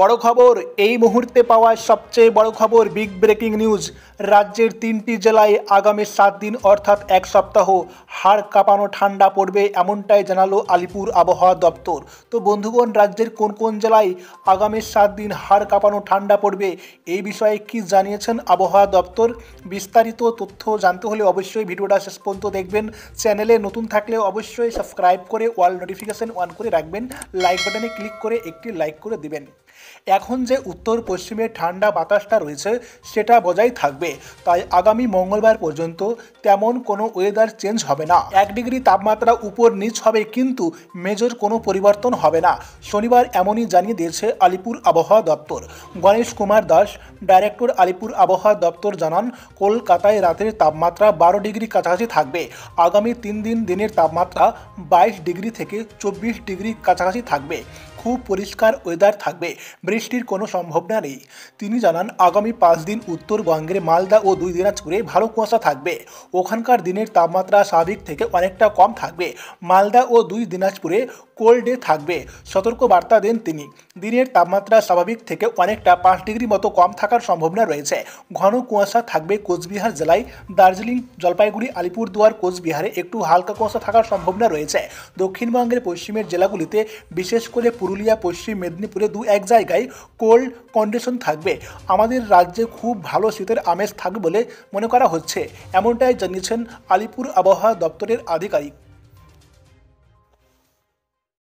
বড় খবর এই মুহূর্তে পাওয়া সবচেয়ে বড় খবর বিগ ব্রেকিং নিউজ রাজ্যের তিনটি জেলায় আগামী সাত দিন অর্থাৎ এক সপ্তাহ হাড় কাঁপানো ঠান্ডা পড়বে এমনটাই জানালো আলিপুর আবহাওয়া দপ্তর তো বন্ধুগণ রাজ্যের কোন কোন জেলায় আগামী সাত দিন হাড় কাঁপানো ঠান্ডা পড়বে এই বিষয়ে কি জানিয়েছেন আবহাওয়া দপ্তর বিস্তারিত তথ্য জানতে হলে অবশ্যই ভিডিওটা শেষ পর্যন্ত দেখবেন চ্যানেলে নতুন থাকলে অবশ্যই সাবস্ক্রাইব করে ওয়াল নোটিফিকেশান অন করে রাখবেন লাইক বাটনে ক্লিক করে একটি লাইক করে দিবেন এখন যে উত্তর পশ্চিমে ঠান্ডা বাতাসটা রয়েছে সেটা বজায় থাকবে তাই আগামী মঙ্গলবার পর্যন্ত তেমন কোনো ওয়েদার চেঞ্জ হবে না এক ডিগ্রি তাপমাত্রা উপর নিচ হবে কিন্তু মেজর কোনো পরিবর্তন হবে না শনিবার এমনই জানিয়ে দিয়েছে আলিপুর আবহাওয়া দপ্তর গণেশ কুমার দাস ডাইরেক্টর আলিপুর আবহাওয়া দপ্তর জানান কলকাতায় রাতের তাপমাত্রা বারো ডিগ্রি কাছাকাছি থাকবে আগামী তিন দিন দিনের তাপমাত্রা বাইশ ডিগ্রি থেকে চব্বিশ ডিগ্রি কাছাকাছি থাকবে খুব পরিষ্কার ওয়েদার থাকবে বৃষ্টির কোনো সম্ভাবনা নেই তিনি জানান আগামী পাঁচ দিন উত্তরবঙ্গের মালদা ও দুই দিনাজপুরে ভালো কুয়াশা থাকবে ওখানকার দিনের তাপমাত্রা স্বাভাবিক থেকে অনেকটা কম থাকবে মালদা ও দুই দিনাজপুরে কোল্ড ডে থাকবে সতর্ক বার্তা দেন তিনি দিনের তাপমাত্রা স্বাভাবিক থেকে অনেকটা পাঁচ ডিগ্রি মতো কম থাকার সম্ভাবনা রয়েছে ঘন কুয়াশা থাকবে কোচবিহার জেলায় দার্জিলিং জলপাইগুড়ি আলিপুরদুয়ার কোচবিহারে একটু হালকা কুয়াশা থাকার সম্ভাবনা রয়েছে দক্ষিণবঙ্গের পশ্চিমের জেলাগুলিতে বিশেষ করে পূর্ব পুরুলিয়া পশ্চিম মেদিনীপুরে দু এক জায়গায় কোল্ড কন্ডিশন থাকবে আমাদের রাজ্যে খুব ভালো শীতের আমেজ থাকবে বলে মনে করা হচ্ছে এমনটাই জানিয়েছেন আলিপুর আবহাওয়া দপ্তরের আধিকারিক